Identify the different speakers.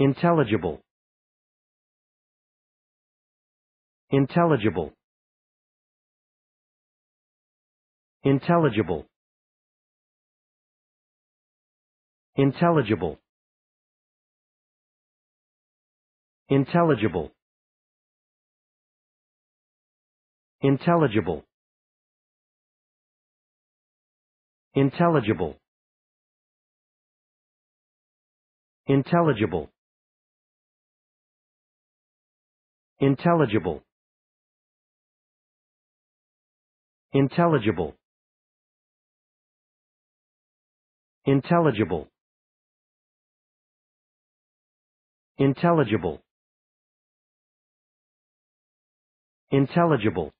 Speaker 1: Intelligible. Intelligible. Intelligible. Intelligible. Intelligible. Intelligible. Intelligible. Intelligible. Intelligible. Intelligible. Intelligible. Intelligible. Intelligible.